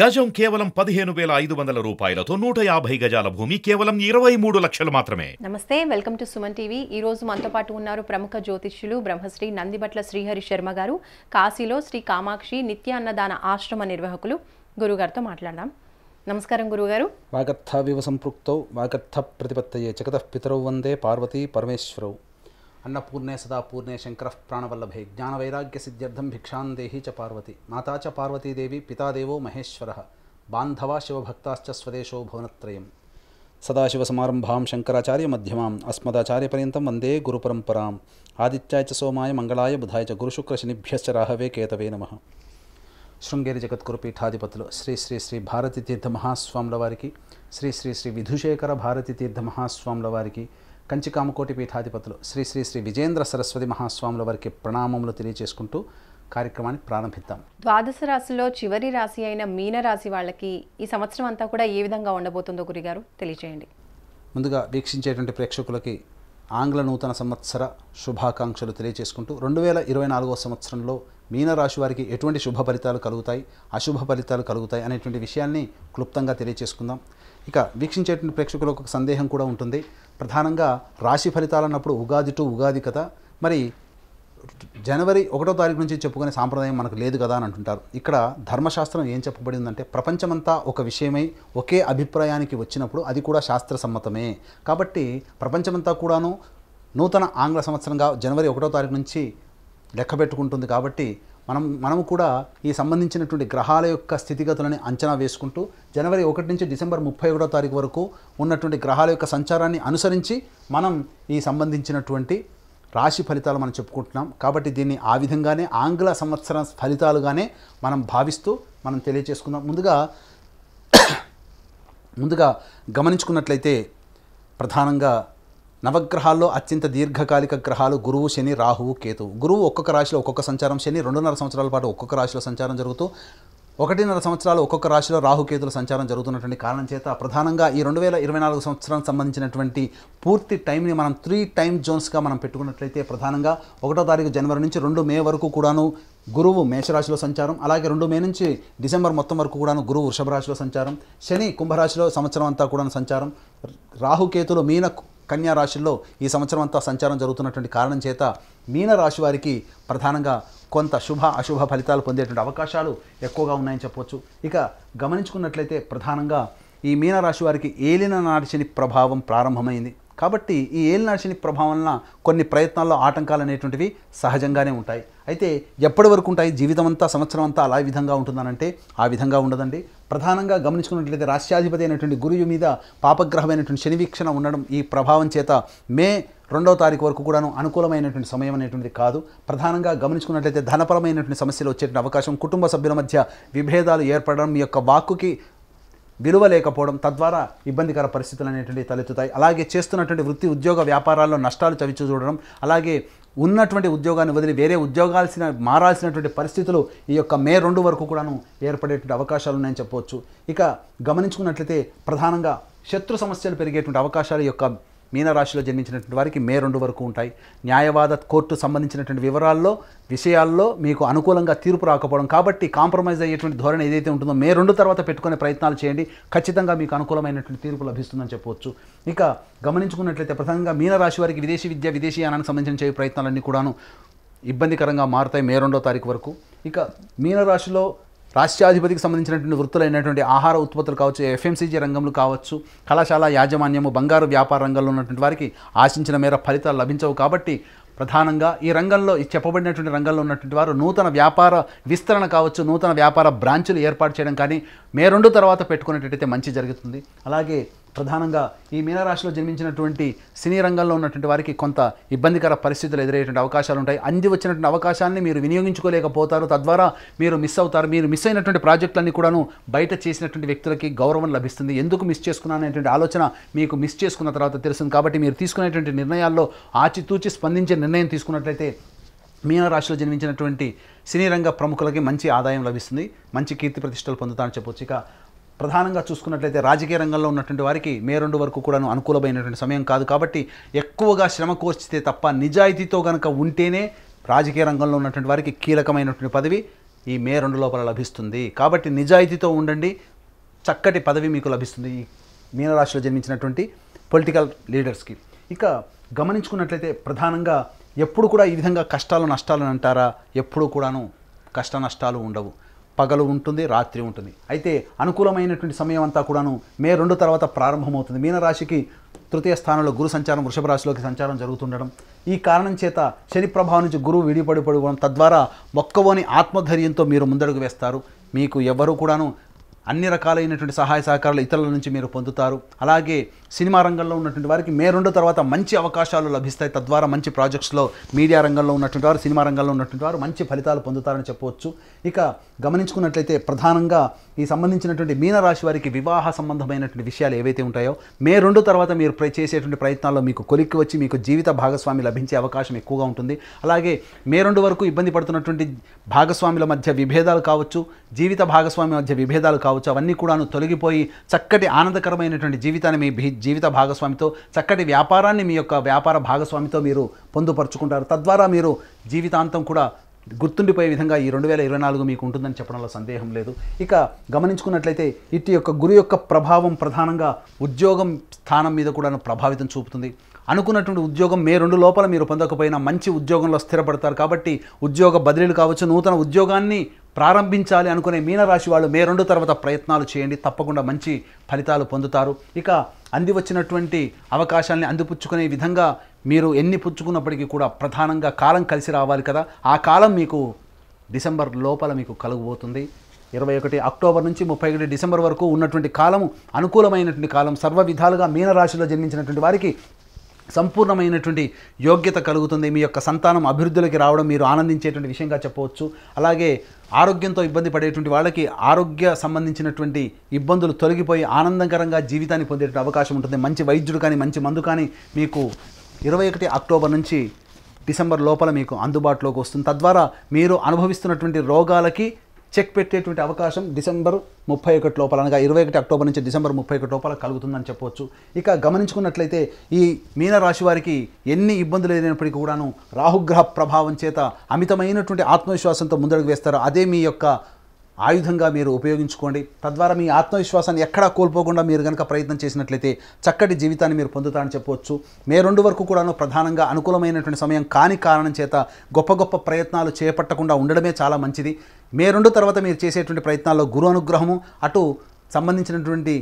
గజం కేవలం పదిహేను వేల ఐదు వందల రూపాయలతో నూట యాభై గజాల భూమి కేవలం ఇరవై మూడు లక్షలు మాత్రమే నమస్తే వెల్కమ్ టు సుమన్ టీవీ ఈ రోజు మనతో పాటు ఉన్నారు ప్రముఖ జ్యోతిష్యులు బ్రహ్మశ్రీ నందిబట్ల శ్రీహరి శర్మ గారు కాశీలో శ్రీ కామాక్షి నిత్య అన్నదాన ఆశ్రమ నిర్వాహకులు గురుగారితో మాట్లాడదాం నమస్కారం గురుగారు వాగర్థ వివ సంపృక్తౌ వాగర్థ ప్రతిపత్తయే జగత పితరౌ వందే పార్వతీ పరమేశ్వరౌ अन्नपूर्णे सदा पूर्णे शङ्करः प्राणवल्लभे ज्ञानवैराग्यसिद्ध्यर्थं भिक्षां देहि च पार्वती माता च पार्वतीदेवी पिता देवो महेश्वरः बान्धवा शिवभक्ताश्च स्वदेशो भुवनत्रयम् सदाशिवसमारम्भां शङ्कराचार्यमध्यमाम् अस्मदाचार्यपर्यन्तं वंदे गुरुपरम्पराम् आदित्याय सोमाय मंगलाय बुधाय च राहवे केतवे नम శృంగేరి జగద్గురుపీఠాధిపతులు శ్రీ శ్రీ శ్రీ భారతీతీర్థ మహాస్వాముల వారికి శ్రీ శ్రీ శ్రీ విధుశేఖర భారతీతీర్థ మహాస్వాముల వారికి కంచికామకోటి పీఠాధిపతులు శ్రీ శ్రీ శ్రీ విజేంద్ర సరస్వతి మహాస్వాముల వారికి ప్రణామములు తెలియజేసుకుంటూ కార్యక్రమాన్ని ప్రారంభిద్దాం ద్వాదశ రాశిలో చివరి రాశి అయిన మీనరాశి వాళ్ళకి ఈ సంవత్సరం అంతా కూడా ఏ విధంగా ఉండబోతుందో గురిగారు తెలియజేయండి ముందుగా వీక్షించేటువంటి ప్రేక్షకులకి ఆంగ్ల నూతన సంవత్సర శుభాకాంక్షలు తెలియజేసుకుంటూ రెండు వేల ఇరవై నాలుగో సంవత్సరంలో మీనరాశి వారికి ఎటువంటి శుభ ఫలితాలు కలుగుతాయి అశుభ ఫలితాలు కలుగుతాయి అనేటువంటి విషయాన్ని క్లుప్తంగా తెలియజేసుకుందాం ఇక వీక్షించేటువంటి ప్రేక్షకులకు ఒక సందేహం కూడా ఉంటుంది ప్రధానంగా రాశి ఫలితాలు అన్నప్పుడు ఉగాది టు ఉగాది కదా మరి జనవరి ఒకటో తారీఖు నుంచి చెప్పుకునే సాంప్రదాయం మనకు లేదు కదా అని అంటుంటారు ఇక్కడ ధర్మశాస్త్రం ఏం చెప్పబడిందంటే ప్రపంచమంతా ఒక విషయమై ఒకే అభిప్రాయానికి వచ్చినప్పుడు అది కూడా శాస్త్ర సమ్మతమే కాబట్టి ప్రపంచమంతా కూడాను నూతన ఆంగ్ల సంవత్సరంగా జనవరి ఒకటో తారీఖు నుంచి లెక్క పెట్టుకుంటుంది కాబట్టి మనం మనము కూడా ఈ సంబంధించినటువంటి గ్రహాల యొక్క స్థితిగతులని అంచనా వేసుకుంటూ జనవరి ఒకటి నుంచి డిసెంబర్ ముప్పై ఒకటో తారీఖు వరకు ఉన్నటువంటి గ్రహాల యొక్క సంచారాన్ని అనుసరించి మనం ఈ సంబంధించినటువంటి రాశి ఫలితాలు మనం చెప్పుకుంటున్నాం కాబట్టి దీన్ని ఆ విధంగానే ఆంగ్ల సంవత్సర ఫలితాలుగానే మనం భావిస్తూ మనం తెలియచేసుకుందాం ముందుగా ముందుగా గమనించుకున్నట్లయితే ప్రధానంగా నవగ్రహాల్లో అత్యంత దీర్ఘకాలిక గ్రహాలు గురువు శని రాహువు కేతు గురువు ఒక్కొక్క రాశిలో ఒక్కొక్క సంచారం శని రెండున్నర సంవత్సరాల పాటు ఒక్కొక్క రాశిలో సంచారం జరుగుతూ ఒకటిన్నర సంవత్సరాలు ఒక్కొక్క రాశిలో రాహుకేతుల సంచారం జరుగుతున్నటువంటి కారణం చేత ప్రధానంగా ఈ రెండు వేల ఇరవై నాలుగు సంవత్సరానికి సంబంధించినటువంటి పూర్తి టైంని మనం త్రీ టైం జోన్స్గా మనం పెట్టుకున్నట్లయితే ప్రధానంగా ఒకటో తారీఖు జనవరి నుంచి రెండు మే వరకు కూడాను గురువు మేషరాశిలో సంచారం అలాగే రెండు మే నుంచి డిసెంబర్ మొత్తం వరకు కూడాను గురువు వృషభ రాశిలో సంచారం శని కుంభరాశిలో సంవత్సరం అంతా కూడాను సంచారం రాహుకేతులు మీన కన్యా రాశిల్లో ఈ సంవత్సరం అంతా సంచారం జరుగుతున్నటువంటి కారణం చేత మీనరాశి వారికి ప్రధానంగా కొంత శుభ అశుభ ఫలితాలు పొందేటువంటి అవకాశాలు ఎక్కువగా ఉన్నాయని చెప్పవచ్చు ఇక గమనించుకున్నట్లయితే ప్రధానంగా ఈ మీనరాశి వారికి ఏలిన నాటిని ప్రభావం ప్రారంభమైంది కాబట్టి ఈ ఏలినాశిని ప్రభావంన కొన్ని ప్రయత్నాల్లో ఆటంకాలు అనేటువంటివి సహజంగానే ఉంటాయి అయితే ఎప్పటి వరకు ఉంటాయి జీవితం అంతా సంవత్సరం అంతా అలా విధంగా ఉంటుందనంటే ఆ విధంగా ఉండదండి ప్రధానంగా గమనించుకున్నట్లయితే రాష్ట్రాధిపతి అయినటువంటి గురువు మీద పాపగ్రహమైనటువంటి శనివీక్షణ ఉండడం ఈ ప్రభావం చేత మే రెండవ తారీఖు వరకు కూడాను అనుకూలమైనటువంటి సమయం అనేటువంటిది కాదు ప్రధానంగా గమనించుకున్నట్లయితే ధనపరమైనటువంటి సమస్యలు వచ్చేటువంటి అవకాశం కుటుంబ సభ్యుల మధ్య విభేదాలు ఏర్పడడం మీ యొక్క వాక్కుకి విలువ లేకపోవడం తద్వారా ఇబ్బందికర పరిస్థితులు అనేటువంటివి తలెత్తుతాయి అలాగే చేస్తున్నటువంటి వృత్తి ఉద్యోగ వ్యాపారాల్లో నష్టాలు చవిచూ చూడడం అలాగే ఉన్నటువంటి ఉద్యోగాన్ని వదిలి వేరే ఉద్యోగాల్సిన మారాల్సినటువంటి పరిస్థితులు ఈ యొక్క మే రెండు వరకు కూడాను ఏర్పడేటువంటి అవకాశాలు ఉన్నాయని చెప్పవచ్చు ఇక గమనించుకున్నట్లయితే ప్రధానంగా శత్రు సమస్యలు పెరిగేటువంటి అవకాశాలు యొక్క మీనరాశిలో జన్మించినటువంటి వారికి మే రెండు వరకు ఉంటాయి న్యాయవాద కోర్టు సంబంధించినటువంటి వివరాల్లో విషయాల్లో మీకు అనుకూలంగా తీర్పు రాకపోవడం కాబట్టి కాంప్రమైజ్ అయ్యేటువంటి ధోరణి ఏదైతే ఉంటుందో మే రెండు తర్వాత పెట్టుకునే ప్రయత్నాలు చేయండి ఖచ్చితంగా మీకు అనుకూలమైనటువంటి తీర్పు లభిస్తుందని చెప్పవచ్చు ఇక గమనించుకున్నట్లయితే ప్రధానంగా మీనరాశి వారికి విదేశీ విద్య విదేశీయానానికి సంబంధించిన చేయ ప్రయత్నాలన్నీ కూడాను ఇబ్బందికరంగా మారుతాయి మే రెండో తారీఖు వరకు ఇక మీనరాశిలో రాష్ట్రాధిపతికి సంబంధించినటువంటి వృత్తులైనటువంటి ఆహార ఉత్పత్తులు కావచ్చు ఎఫ్ఎంసీజీ రంగంలో కావచ్చు కళాశాల యాజమాన్యము బంగారు వ్యాపార రంగంలో ఉన్నటువంటి వారికి ఆశించిన మేర ఫలితాలు లభించవు కాబట్టి ప్రధానంగా ఈ రంగంలో చెప్పబడినటువంటి రంగంలో ఉన్నటువంటి వారు నూతన వ్యాపార విస్తరణ కావచ్చు నూతన వ్యాపార బ్రాంచులు ఏర్పాటు చేయడం కానీ మే రెండు తర్వాత పెట్టుకునేటట్టయితే మంచి జరుగుతుంది అలాగే ప్రధానంగా ఈ మీనరాశిలో జన్మించినటువంటి సినీ రంగంలో ఉన్నటువంటి వారికి కొంత ఇబ్బందికర పరిస్థితులు ఎదురయ్యేటువంటి అవకాశాలు ఉంటాయి అంది వచ్చినటువంటి అవకాశాన్ని మీరు వినియోగించుకోలేకపోతారు తద్వారా మీరు మిస్ అవుతారు మీరు మిస్ అయినటువంటి ప్రాజెక్టులన్నీ కూడాను బయట చేసినటువంటి వ్యక్తులకి గౌరవం లభిస్తుంది ఎందుకు మిస్ చేసుకున్నాననేటువంటి ఆలోచన మీకు మిస్ చేసుకున్న తర్వాత తెలుస్తుంది కాబట్టి మీరు తీసుకునేటువంటి నిర్ణయాల్లో ఆచితూచి స్పందించే నిర్ణయం తీసుకున్నట్లయితే మీనరాశిలో జన్మించినటువంటి సినీ రంగ ప్రముఖులకి మంచి ఆదాయం లభిస్తుంది మంచి కీర్తి ప్రతిష్టలు పొందుతారని చెప్పొచ్చు ఇక ప్రధానంగా చూసుకున్నట్లయితే రాజకీయ రంగంలో ఉన్నటువంటి వారికి మే రెండు వరకు కూడాను అనుకూలమైనటువంటి సమయం కాదు కాబట్టి ఎక్కువగా శ్రమ కోర్చితే తప్ప నిజాయితీతో గనక ఉంటేనే రాజకీయ రంగంలో ఉన్నటువంటి వారికి కీలకమైనటువంటి పదవి ఈ మే రెండు లోపల లభిస్తుంది కాబట్టి నిజాయితీతో ఉండండి చక్కటి పదవి మీకు లభిస్తుంది ఈ మీనరాశిలో జన్మించినటువంటి పొలిటికల్ లీడర్స్కి ఇక గమనించుకున్నట్లయితే ప్రధానంగా ఎప్పుడు కూడా ఈ విధంగా కష్టాలు నష్టాలు అంటారా ఎప్పుడు కూడాను కష్ట నష్టాలు ఉండవు పగలు ఉంటుంది రాత్రి ఉంటుంది అయితే అనుకూలమైనటువంటి సమయం అంతా కూడాను మే రెండు తర్వాత ప్రారంభమవుతుంది మీనరాశికి తృతీయ స్థానంలో గురు సంచారం వృషభ రాశిలోకి సంచారం జరుగుతుండడం ఈ కారణం చేత శని ప్రభావం నుంచి గురువు విడిపడి పడుకోవడం తద్వారా మొక్కవోని ఆత్మధైర్యంతో మీరు ముందడుగు వేస్తారు మీకు ఎవరు కూడాను అన్ని రకాలైనటువంటి సహాయ సహకారాలు ఇతరుల నుంచి మీరు పొందుతారు అలాగే సినిమా రంగంలో ఉన్నటువంటి వారికి మే రెండు తర్వాత మంచి అవకాశాలు లభిస్తాయి తద్వారా మంచి ప్రాజెక్ట్స్లో మీడియా రంగంలో ఉన్నటువంటి వారు సినిమా రంగంలో ఉన్నటువంటి వారు మంచి ఫలితాలు పొందుతారని చెప్పవచ్చు ఇక గమనించుకున్నట్లయితే ప్రధానంగా ఈ సంబంధించినటువంటి మీనరాశి వారికి వివాహ సంబంధమైనటువంటి విషయాలు ఏవైతే ఉంటాయో మే రెండు తర్వాత మీరు చేసేటువంటి ప్రయత్నాల్లో మీకు కొలిక్కి వచ్చి మీకు జీవిత భాగస్వామి లభించే అవకాశం ఎక్కువగా ఉంటుంది అలాగే మే రెండు వరకు ఇబ్బంది పడుతున్నటువంటి భాగస్వాముల మధ్య విభేదాలు కావచ్చు జీవిత భాగస్వామి మధ్య విభేదాలు కావచ్చు అవన్నీ కూడాను తొలగిపోయి చక్కటి ఆనందకరమైనటువంటి జీవితాన్ని మీ జీవిత భాగస్వామితో చక్కటి వ్యాపారాన్ని మీ యొక్క వ్యాపార భాగస్వామితో మీరు పొందుపరుచుకుంటారు తద్వారా మీరు జీవితాంతం కూడా గుర్తుండిపోయే విధంగా ఈ రెండు వేల ఇరవై నాలుగు మీకు ఉంటుందని చెప్పడంలో సందేహం లేదు ఇక గమనించుకున్నట్లయితే ఇటు యొక్క గురి యొక్క ప్రభావం ప్రధానంగా ఉద్యోగం స్థానం మీద కూడా ప్రభావితం చూపుతుంది అనుకున్నటువంటి ఉద్యోగం మే రెండు లోపల మీరు పొందకపోయినా మంచి ఉద్యోగంలో స్థిరపడతారు కాబట్టి ఉద్యోగ బదిలీలు కావచ్చు నూతన ఉద్యోగాన్ని ప్రారంభించాలి అనుకునే మీనరాశి వాళ్ళు మే రెండు తర్వాత ప్రయత్నాలు చేయండి తప్పకుండా మంచి ఫలితాలు పొందుతారు ఇక అంది వచ్చినటువంటి అవకాశాలని అందిపుచ్చుకునే విధంగా మీరు ఎన్ని పుచ్చుకున్నప్పటికీ కూడా ప్రధానంగా కాలం కలిసి రావాలి కదా ఆ కాలం మీకు డిసెంబర్ లోపల మీకు కలుగుబోతుంది ఇరవై ఒకటి అక్టోబర్ నుంచి ముప్పై ఒకటి డిసెంబర్ వరకు ఉన్నటువంటి కాలము అనుకూలమైనటువంటి కాలం సర్వ విధాలుగా మీనరాశిలో జన్మించినటువంటి వారికి సంపూర్ణమైనటువంటి యోగ్యత కలుగుతుంది మీ యొక్క సంతానం అభివృద్ధిలోకి రావడం మీరు ఆనందించేటువంటి విషయంగా చెప్పవచ్చు అలాగే ఆరోగ్యంతో ఇబ్బంది పడేటువంటి వాళ్ళకి ఆరోగ్య సంబంధించినటువంటి ఇబ్బందులు తొలగిపోయి ఆనందకరంగా జీవితాన్ని పొందేటువంటి అవకాశం ఉంటుంది మంచి వైద్యుడు కానీ మంచి మందు కానీ మీకు ఇరవై ఒకటి అక్టోబర్ నుంచి డిసెంబర్ లోపల మీకు అందుబాటులోకి వస్తుంది తద్వారా మీరు అనుభవిస్తున్నటువంటి రోగాలకి చెక్ పెట్టేటువంటి అవకాశం డిసెంబర్ ముప్పై ఒకటి లోపల అనగా ఇరవై ఒకటి అక్టోబర్ నుంచి డిసెంబర్ ముప్పై ఒకటి లోపల కలుగుతుందని చెప్పవచ్చు ఇక గమనించుకున్నట్లయితే ఈ మీనరాశి వారికి ఎన్ని ఇబ్బందులు లేనప్పటికీ కూడాను రాహుగ్రహ ప్రభావం చేత అమితమైనటువంటి ఆత్మవిశ్వాసంతో ముందడుగు వేస్తారు అదే మీ యొక్క ఆయుధంగా మీరు ఉపయోగించుకోండి తద్వారా మీ ఆత్మవిశ్వాసాన్ని ఎక్కడా కోల్పోకుండా మీరు కనుక ప్రయత్నం చేసినట్లయితే చక్కటి జీవితాన్ని మీరు పొందుతారని చెప్పవచ్చు మే రెండు వరకు కూడాను ప్రధానంగా అనుకూలమైనటువంటి సమయం కాని కారణం చేత గొప్ప గొప్ప ప్రయత్నాలు చేపట్టకుండా ఉండడమే చాలా మంచిది మే రెండు తర్వాత మీరు చేసేటువంటి ప్రయత్నాల్లో గురు అనుగ్రహము అటు సంబంధించినటువంటి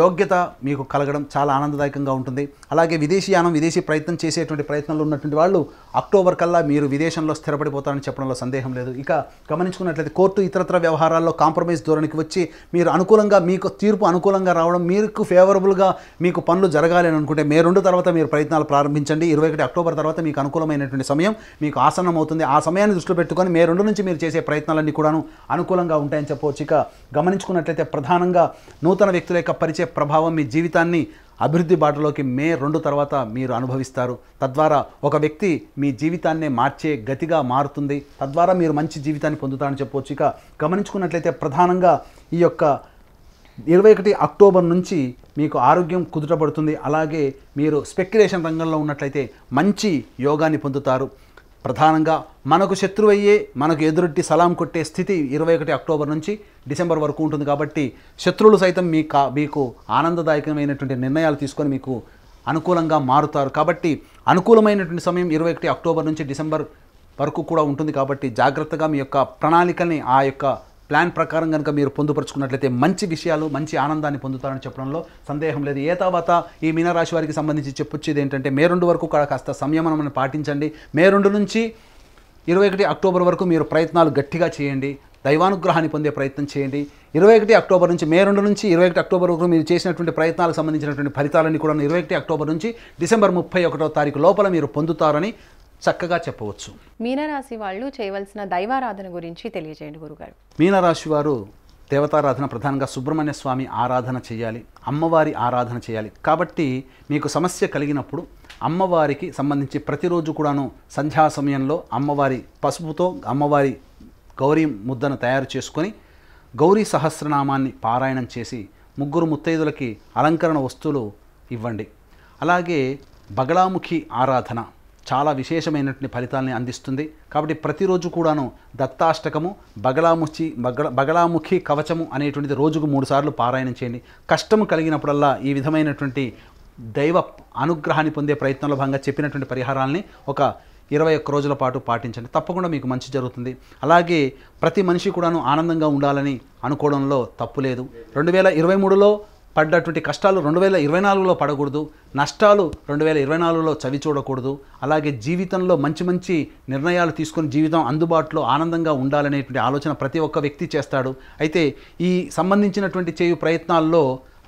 యోగ్యత మీకు కలగడం చాలా ఆనందదాయకంగా ఉంటుంది అలాగే విదేశీయానం విదేశీ ప్రయత్నం చేసేటువంటి ప్రయత్నంలో ఉన్నటువంటి వాళ్ళు అక్టోబర్ కల్లా మీరు విదేశంలో స్థిరపడిపోతారని చెప్పడంలో సందేహం లేదు ఇక గమనించుకున్నట్లయితే కోర్టు ఇతరత్ర వ్యవహారాల్లో కాంప్రమైజ్ ధోరణికి వచ్చి మీరు అనుకూలంగా మీకు తీర్పు అనుకూలంగా రావడం మీకు ఫేవరబుల్గా మీకు పనులు జరగాలి అని అనుకుంటే మే రెండు తర్వాత మీరు ప్రయత్నాలు ప్రారంభించండి ఇరవై ఒకటి అక్టోబర్ తర్వాత మీకు అనుకూలమైనటువంటి సమయం మీకు ఆసనం అవుతుంది ఆ సమయాన్ని దృష్టిలో పెట్టుకొని మే రెండు నుంచి మీరు చేసే ప్రయత్నాలన్నీ కూడాను అనుకూలంగా ఉంటాయని చెప్పవచ్చు ఇక గమనించుకున్నట్లయితే ప్రధానంగా నూతన వ్యక్తుల యొక్క పరిచయం కలిసే ప్రభావం మీ జీవితాన్ని అభివృద్ధి బాటలోకి మే రెండు తర్వాత మీరు అనుభవిస్తారు తద్వారా ఒక వ్యక్తి మీ జీవితాన్నే మార్చే గతిగా మారుతుంది తద్వారా మీరు మంచి జీవితాన్ని పొందుతారని చెప్పవచ్చు ఇక గమనించుకున్నట్లయితే ప్రధానంగా ఈ యొక్క ఇరవై ఒకటి అక్టోబర్ నుంచి మీకు ఆరోగ్యం కుదుటపడుతుంది అలాగే మీరు స్పెక్యులేషన్ రంగంలో ఉన్నట్లయితే మంచి యోగాన్ని పొందుతారు ప్రధానంగా మనకు శత్రువయ్యే మనకు ఎదురొట్టి సలాం కొట్టే స్థితి ఇరవై ఒకటి అక్టోబర్ నుంచి డిసెంబర్ వరకు ఉంటుంది కాబట్టి శత్రువులు సైతం మీ కా మీకు ఆనందదాయకమైనటువంటి నిర్ణయాలు తీసుకొని మీకు అనుకూలంగా మారుతారు కాబట్టి అనుకూలమైనటువంటి సమయం ఇరవై ఒకటి అక్టోబర్ నుంచి డిసెంబర్ వరకు కూడా ఉంటుంది కాబట్టి జాగ్రత్తగా మీ యొక్క ప్రణాళికని ఆ యొక్క ప్లాన్ ప్రకారం కనుక మీరు పొందుపరుచుకున్నట్లయితే మంచి విషయాలు మంచి ఆనందాన్ని పొందుతారని చెప్పడంలో సందేహం లేదు ఏ తర్వాత ఈ మీనరాశి వారికి సంబంధించి చెప్పొచ్చేది ఏంటంటే మే రెండు వరకు కాస్త సంయమనం పాటించండి మే రెండు నుంచి ఇరవై ఒకటి అక్టోబర్ వరకు మీరు ప్రయత్నాలు గట్టిగా చేయండి దైవానుగ్రహాన్ని పొందే ప్రయత్నం చేయండి ఇరవై ఒకటి అక్టోబర్ నుంచి మే రెండు నుంచి ఇరవై ఒకటి అక్టోబర్ వరకు మీరు చేసినటువంటి ప్రయత్నాలకు సంబంధించినటువంటి ఫలితాలన్నీ కూడా ఇరవై ఒకటి అక్టోబర్ నుంచి డిసెంబర్ ముప్పై ఒకటో తారీఖు లోపల మీరు పొందుతారని చక్కగా చెప్పవచ్చు మీనరాశి వాళ్ళు చేయవలసిన దైవారాధన గురించి తెలియజేయండి గురుగారు మీనరాశి వారు దేవతారాధన ప్రధానంగా సుబ్రహ్మణ్య స్వామి ఆరాధన చేయాలి అమ్మవారి ఆరాధన చేయాలి కాబట్టి మీకు సమస్య కలిగినప్పుడు అమ్మవారికి సంబంధించి ప్రతిరోజు కూడాను సంధ్యా సమయంలో అమ్మవారి పసుపుతో అమ్మవారి గౌరీ ముద్దను తయారు చేసుకొని గౌరీ సహస్రనామాన్ని పారాయణం చేసి ముగ్గురు ముత్తైదులకి అలంకరణ వస్తువులు ఇవ్వండి అలాగే బగళాముఖి ఆరాధన చాలా విశేషమైనటువంటి ఫలితాలని అందిస్తుంది కాబట్టి ప్రతిరోజు కూడాను దత్తాష్టకము బగలాముచి బగల బగలాముఖి కవచము అనేటువంటిది రోజుకు మూడుసార్లు పారాయణం చేయండి కష్టము కలిగినప్పుడల్లా ఈ విధమైనటువంటి దైవ అనుగ్రహాన్ని పొందే ప్రయత్నంలో భాగంగా చెప్పినటువంటి పరిహారాలని ఒక ఇరవై ఒక్క రోజుల పాటు పాటించండి తప్పకుండా మీకు మంచి జరుగుతుంది అలాగే ప్రతి మనిషి కూడాను ఆనందంగా ఉండాలని అనుకోవడంలో తప్పు లేదు రెండు వేల ఇరవై మూడులో పడ్డటువంటి కష్టాలు రెండు వేల ఇరవై నాలుగులో పడకూడదు నష్టాలు రెండు వేల ఇరవై నాలుగులో చవి చూడకూడదు అలాగే జీవితంలో మంచి మంచి నిర్ణయాలు తీసుకుని జీవితం అందుబాటులో ఆనందంగా ఉండాలనేటువంటి ఆలోచన ప్రతి ఒక్క వ్యక్తి చేస్తాడు అయితే ఈ సంబంధించినటువంటి చేయు ప్రయత్నాల్లో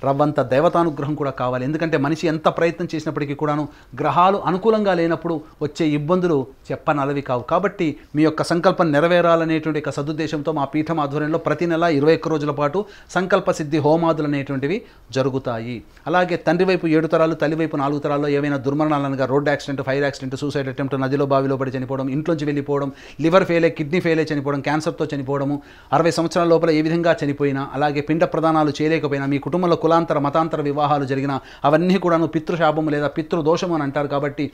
రవ్వంత దైవతానుగ్రహం కూడా కావాలి ఎందుకంటే మనిషి ఎంత ప్రయత్నం చేసినప్పటికీ కూడాను గ్రహాలు అనుకూలంగా లేనప్పుడు వచ్చే ఇబ్బందులు చెప్పనలవి కావు కాబట్టి మీ యొక్క సంకల్పం నెరవేరాలనేటువంటి ఒక సదుద్దేశంతో మా పీఠం ఆధ్వర్యంలో ప్రతి నెల ఇరవై ఒక్క రోజుల పాటు సంకల్ప సిద్ధి హోమాదులు అనేటువంటివి జరుగుతాయి అలాగే తండ్రి వైపు ఏడు తరాలు తల్లి వైపు నాలుగు తరాల్లో ఏవైనా దుర్మరణాలు అనగా road accident fire accident suicide attempt నదిలో బావిలో పడి చనిపోవడం ఇంట్లోంచి వెళ్ళిపోవడం లివర్ ఫెయిల్ కిడ్నీ ఫెయిల్ చనిపోవడం క్యాన్సర్తో చనిపోవడము అరవై సంవత్సరాల లోపల ఏ విధంగా చనిపోయినా అలాగే పిండ ప్రదానాలు చేయలేకపోయినా మీ కుటుంబంలో కులాంతర మతాంతర వివాహాలు జరిగిన అవన్నీ కూడాను పితృశాపం లేదా పితృదోషము అని అంటారు కాబట్టి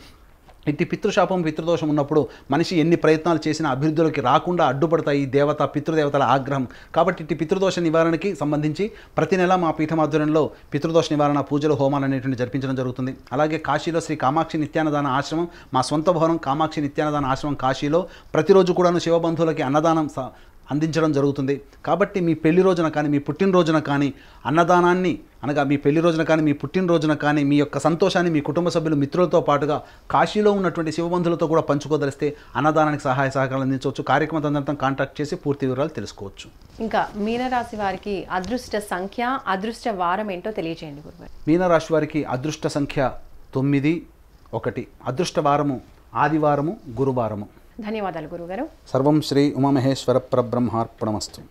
ఇట్టి పితృశాపం పితృదోషం ఉన్నప్పుడు మనిషి ఎన్ని ప్రయత్నాలు చేసినా అభివృద్ధిలోకి రాకుండా అడ్డుపడతాయి దేవత పితృదేవతల ఆగ్రహం కాబట్టి ఇట్టి పితృదోష నివారణకి సంబంధించి ప్రతి నెల మా పీఠం ఆధ్వర్యంలో పితృదోష నివారణ పూజలు హోమాలు అనేటువంటి జరిపించడం జరుగుతుంది అలాగే కాశీలో శ్రీ కామాక్షి నిత్యానదాన ఆశ్రమం మా సొంత భవనం కామాక్షి నిత్యానదాన ఆశ్రమం కాశీలో ప్రతిరోజు కూడాను శివబంధువులకి అన్నదానం అందించడం జరుగుతుంది కాబట్టి మీ పెళ్లి రోజున కానీ మీ పుట్టినరోజున కానీ అన్నదానాన్ని అనగా మీ పెళ్లి రోజున కానీ మీ పుట్టినరోజున కానీ మీ యొక్క సంతోషాన్ని మీ కుటుంబ సభ్యులు మిత్రులతో పాటుగా కాశీలో ఉన్నటువంటి శివబంధులతో కూడా పంచుకోదలిస్తే అన్నదానానికి సహాయ సహకారాలు అందించవచ్చు కార్యక్రమ తదనంతరం కాంటాక్ట్ చేసి పూర్తి వివరాలు తెలుసుకోవచ్చు ఇంకా మీనరాశి వారికి అదృష్ట సంఖ్య అదృష్ట వారం ఏంటో తెలియజేయండి మీనరాశి వారికి అదృష్ట సంఖ్య తొమ్మిది ఒకటి అదృష్ట వారము ఆదివారము గురువారము ధన్యవాదాలు గురుగారు సర్వం శ్రీ ఉమామహేశ్వర పరబ్రహ్మార్పణమస్తు